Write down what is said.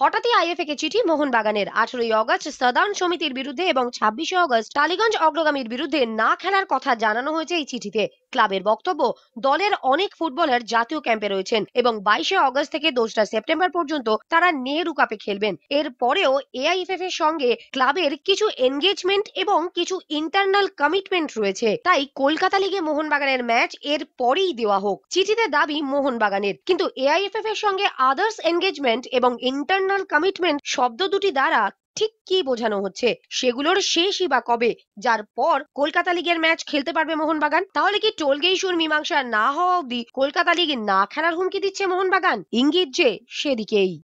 হঠাৎই আইএফএ কে চিঠি মোহনবাগানের আঠারোই অগস্ট সাদান সমিতির বিরুদ্ধে এবং ছাব্বিশে অগস্ট টালিগঞ্জ অগ্রগামীর বিরুদ্ধে না খেলার কথা জানানো হয়েছে এই চিঠিতে ক্লাবের বক্তব্য দলের অনেক ফুটবলার জাতীয় ক্যাম্পে রয়েছেন এবং বাইশে অগস্ট থেকে দোসরা সেপ্টেম্বর পর্যন্ত তারা নেহরু কাপে খেলবেন এর পরেও এআইএফএফ এর সঙ্গে ক্লাবের কিছু এনগেজমেন্ট এবং কিছু ইন্টারনাল কমিটমেন্ট রয়েছে তাই কলকাতা লিগে মোহনবাগানের ম্যাচ এর পরেই দেওয়া হোক চিঠিতে দাবি মোহনবাগানের কিন্তু এআইএফএফ এর সঙ্গে আদার্স এনগেজমেন্ট এবং ইন্টার ইন্টারনাল কমিটমেন্ট শব্দ দুটি দ্বারা ঠিক কি বোঝানো হচ্ছে সেগুলোর শেষই বা কবে যার পর কলকাতা লিগের ম্যাচ খেলতে পারবে মোহনবাগান তাহলে কি টোলগে ইস্যুর মীমাংসা না হওয়া অব্দি কলকাতা লিগ না খেলার হুমকি দিচ্ছে মোহনবাগান ইঙ্গিত যে সেদিকেই